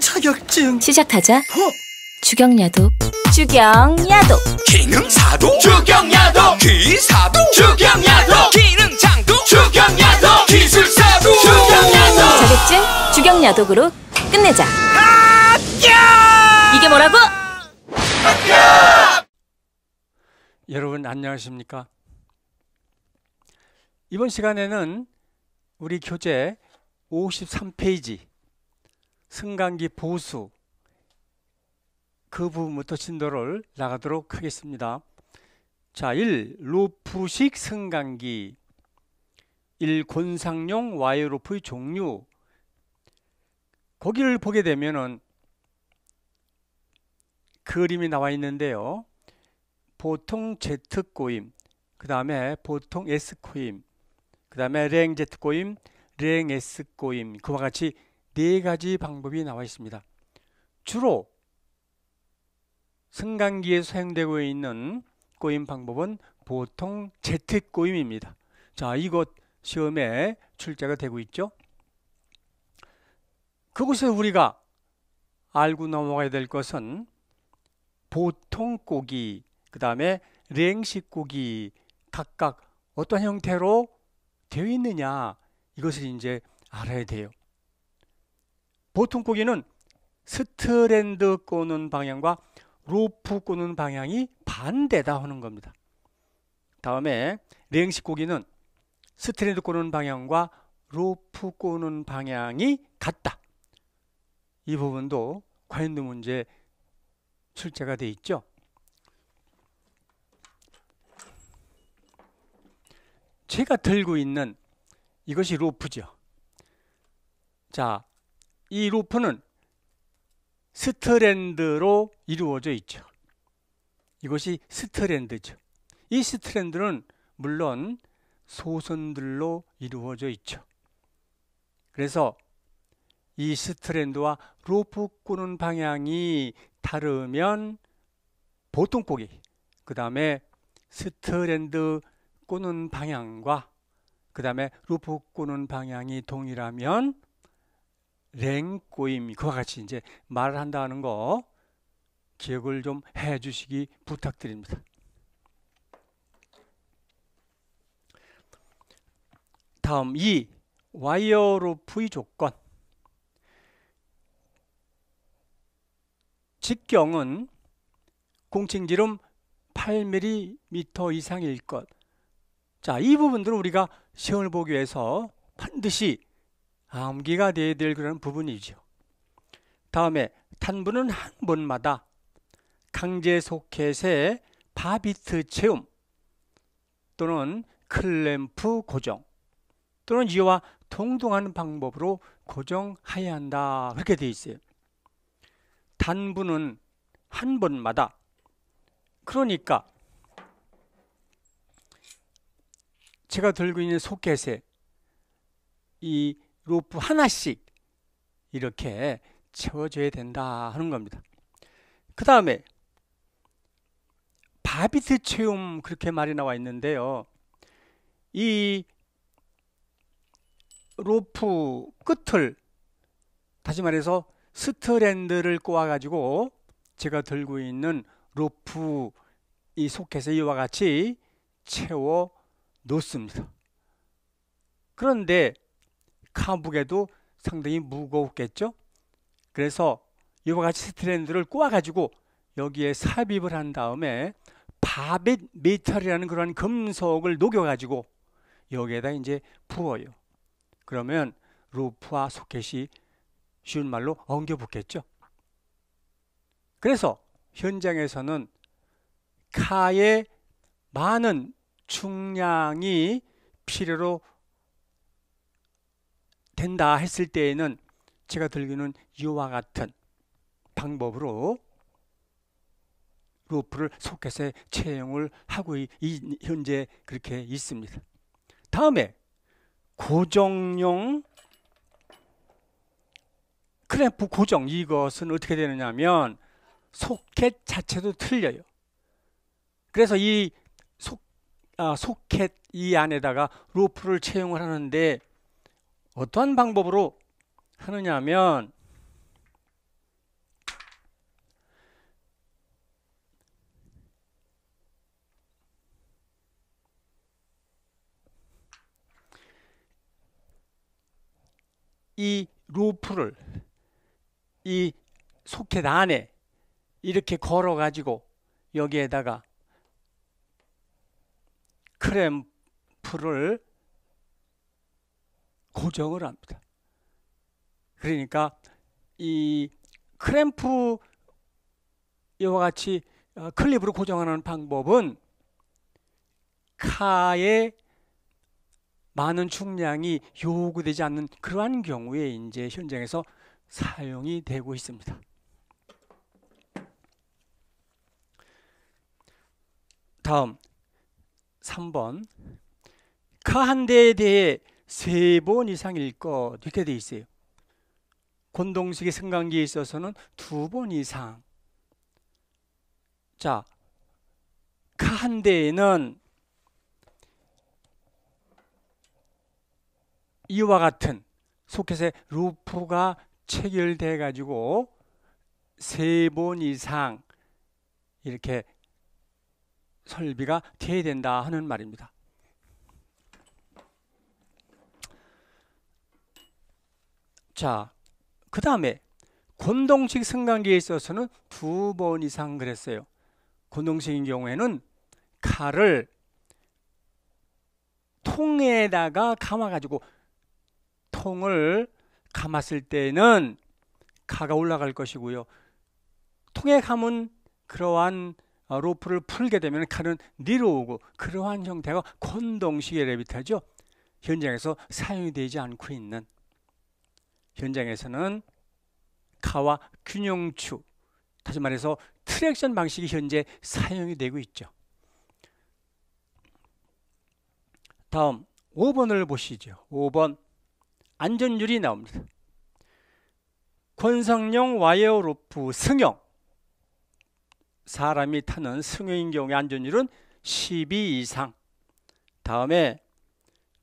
자격증 시작하자 어? 주경야도 주경야도 기능사도 주경야도 기사도 주경야도 기능장도 주경야도 기술사도 주경야도 자격증 주경야독으로 끝내자 이게 뭐라고? 여러분 안녕하십니까? 이번 시간에는 우리 교재 53페이지 승강기 보수 그 부분부터 진도를 나가도록 하겠습니다. 자, 1. 로프식 승강기 1. 곤상용 와이어로프의 종류 거기를 보게 되면은 그림이 나와 있는데요. 보통 Z코임, 그 다음에 보통 S코임, 그 다음에 랭 Z코임, 랭 S코임 그와 같이 네 가지 방법이 나와 있습니다. 주로 승강기에 사용되고 있는 꼬임 방법은 보통 재택 꼬임입니다. 자, 이것 시험에 출제가 되고 있죠. 그곳에 우리가 알고 넘어가야 될 것은 보통 꼬기그 다음에 랭식 꼬기 각각 어떤 형태로 되어 있느냐 이것을 이제 알아야 돼요. 보통 고기는 스트랜드 꼬는 방향과 로프 꼬는 방향이 반대다 하는 겁니다. 다음에 랭식 고기는 스트랜드 꼬는 방향과 로프 꼬는 방향이 같다. 이 부분도 관련된 문제 출제가 돼 있죠. 제가 들고 있는 이것이 로프죠. 자, 이 루프는 스트랜드로 이루어져 있죠. 이것이 스트랜드죠. 이 스트랜드는 물론 소선들로 이루어져 있죠. 그래서 이 스트랜드와 루프 꾸는 방향이 다르면 보통 꼬기, 그 다음에 스트랜드 꾸는 방향과 그 다음에 루프 꾸는 방향이 동일하면 랭꼬임 그와 같이 이제 말을 한다는 거 기억을 좀 해주시기 부탁드립니다. 다음 2 와이어로프의 조건 직경은 공칭지름 8mm 이상일 것. 자, 이 부분들은 우리가 시험을 보기 위해서 반드시 암기가 돼야 될 그런 부분이죠. 다음에 탄분은 한 번마다 강제 소켓의 바비트 체움 또는 클램프 고정 또는 이와 동등하 방법으로 고정해야 한다 그렇게 되어 있어요. 단분은 한 번마다 그러니까 제가 들고 있는 소켓에 이 루프 하나씩 이렇게 채워줘야 된다 하는 겁니다. 그 다음에 바비트 체움 그렇게 말이 나와 있는데요. 이 로프 끝을 다시 말해서 스트랜드를 꼬아 가지고 제가 들고 있는 로프 이 속에서 이와 같이 채워 놓습니다. 그런데 카북에도 상당히 무거웠겠죠? 그래서 이와 같이 스트랜드를 꼬아가지고 여기에 삽입을 한 다음에 바벳 메탈이라는 그러한 금속을 녹여가지고 여기에다 이제 부어요. 그러면 루프와 소켓이 쉬운 말로 엉겨 붙겠죠. 그래서 현장에서는 카의 많은 중량이 필요로 된다 했을 때에는 제가 들기는 이와 같은 방법으로 루프를 그 소켓에 채용을 하고 이, 이, 현재 그렇게 있습니다. 다음에 고정용 클램프 고정 이것은 어떻게 되느냐면 소켓 자체도 틀려요. 그래서 이 소, 아, 소켓 이 안에다가 로프를 채용을 하는데 어떠한 방법으로 하느냐 하면 이 루프를 이 소켓 안에 이렇게 걸어 가지고 여기에다가 크램프를 고정을 합니다. 그러니까 이 크램프 와 같이 어, 클립으로 고정하는 방법은 카에 많은 중량이 요구되지 않는 그러한 경우에 이제 현장에서 사용이 되고 있습니다. 다음 3번 카한 대에 대해 세번 이상 읽고 이렇게 돼 있어요. 곤동식의 승강기에 있어서는 두 번 이상. 자, 그 한 대에는 이와 같은 속해서 루프가 체결돼 가지고 세 번 이상 이렇게 설비가 돼야 된다 하는 말입니다. 자, 그 다음에 곤동식 승강기에 있어서는 두 번 이상 그랬어요. 곤동식인 경우에는 칼을 통에다가 감아가지고 통을 감았을 때는 가가 올라갈 것이고요. 통에 감은 그러한 로프를 풀게 되면 칼은 내로오고 그러한 형태가 곤동식의 레비타죠. 현장에서 사용이 되지 않고 있는 현장에서는 카와 균형추, 다시 말해서 트랙션 방식이 현재 사용이 되고 있죠. 다음 5번을 보시죠. 5번 안전율이 나옵니다. 권성용 와이어 로프 승용 사람이 타는 승용인 경우의 안전율은 12 이상 다음에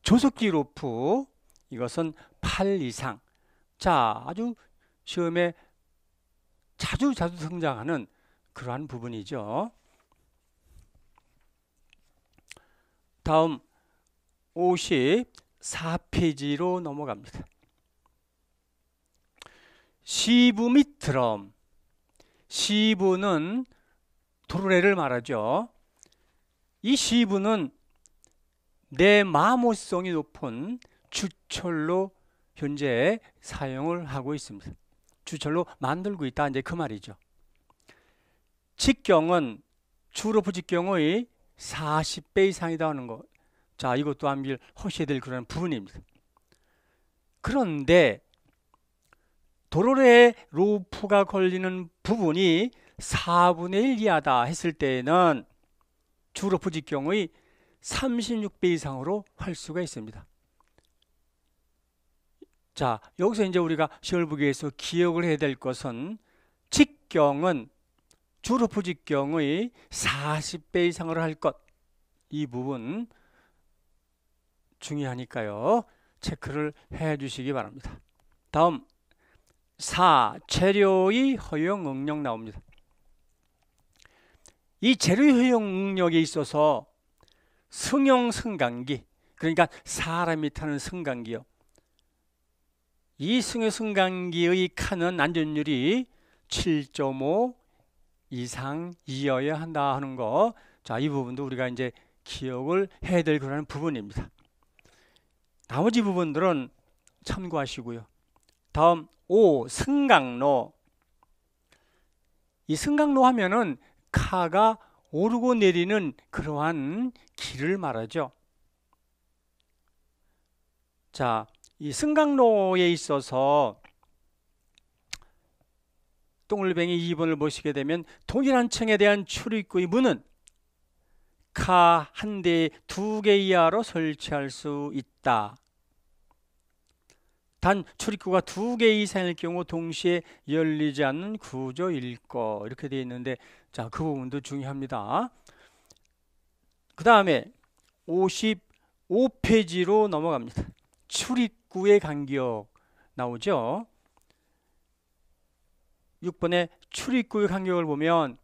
조속기 로프 이것은 8 이상 자, 아주 시험에 자주 자주 성장하는 그러한 부분이죠. 다음 54페이지로 넘어갑니다. 시부 및 드럼. 시부는 도르래를 말하죠. 이 시부는 내 마모성이 높은 주철로 현재 사용을 하고 있습니다. 주철로 만들고 있다 이제 그 말이죠. 직경은 주로프 직경의 40배 이상이다 하는 거. 자, 이것도 한밀 허시해될 그런 부분입니다. 그런데 도로에 로프가 걸리는 부분이 4분의 1 이하다 했을 때에는 주로프 직경의 36배 이상으로 할 수가 있습니다. 자, 여기서 이제 우리가 시월부기에서 기억을 해야 될 것은 직경은 주로 부직경의 40배 이상을 할 것. 이 부분 중요하니까요. 체크를 해 주시기 바랍니다. 다음 4. 재료의 허용 응력 나옵니다. 이 재료의 허용 응력에 있어서 승용 승강기 그러니까 사람이 타는 승강기요. 이승의 승강기의 칸은 안전율이 7.5 이상 이어야 한다 하는 거. 자, 이 부분도 우리가 이제 기억을 해야 될 그런 부분입니다. 나머지 부분들은 참고하시고요. 다음 오 승강로. 이 승강로 하면은 카가 오르고 내리는 그러한 길을 말하죠. 자, 이 승강로에 있어서 똥울뱅이 2번을 보시게 되면 동일한 층에 대한 출입구의 문은 카 한대에두 개 이하로 설치할 수 있다. 단 출입구가 두 개 이상일 경우 동시에 열리지 않는 구조일 거 이렇게 되어 있는데 자그 부분도 중요합니다. 그 다음에 55페이지로 넘어갑니다. 출입 9의 간격 나오죠. 6번의 출입구의 간격을 보면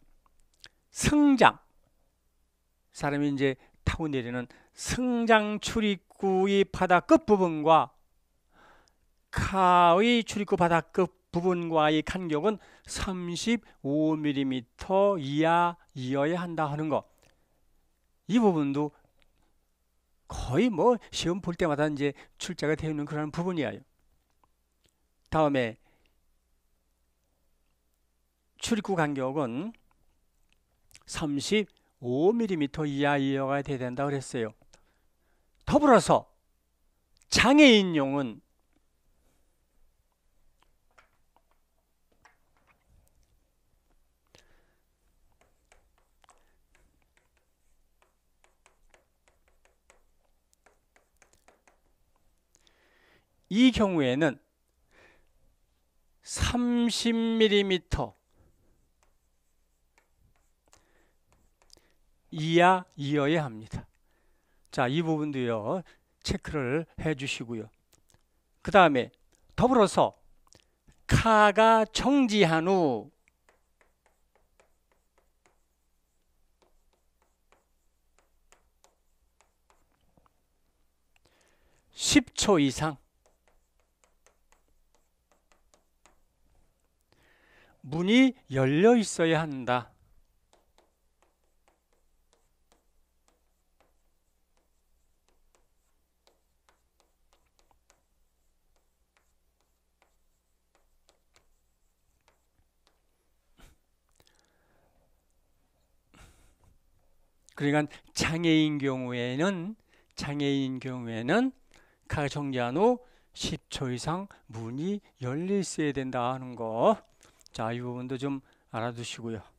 승장 사람이 이제 타고 내리는 승장 출입구의 바다 끝부분과 카의 출입구 바다 끝부분과의 간격은 35mm 이하 이어야 한다 하는 것. 이 부분도 거의 뭐 시험 볼 때마다 이제 출제가 되어 있는 그런 부분이에요. 다음에 출입구 간격은 35mm 이하여야 돼야 된다고 그랬어요. 더불어서 장애인용은 이 경우에는 30mm 이하 이어야 합니다. 자, 이 부분도요. 체크를 해 주시고요. 그 다음에 더불어서 카가 정지한 후1 0초 이상 문이 열려 있어야 한다. 그러니까 장애인 경우에는 장애인 경우에는 가정기한 10초 이상 문이 열려 있어야 된다 하는 거. 자, 이 부분도 좀 알아두시고요.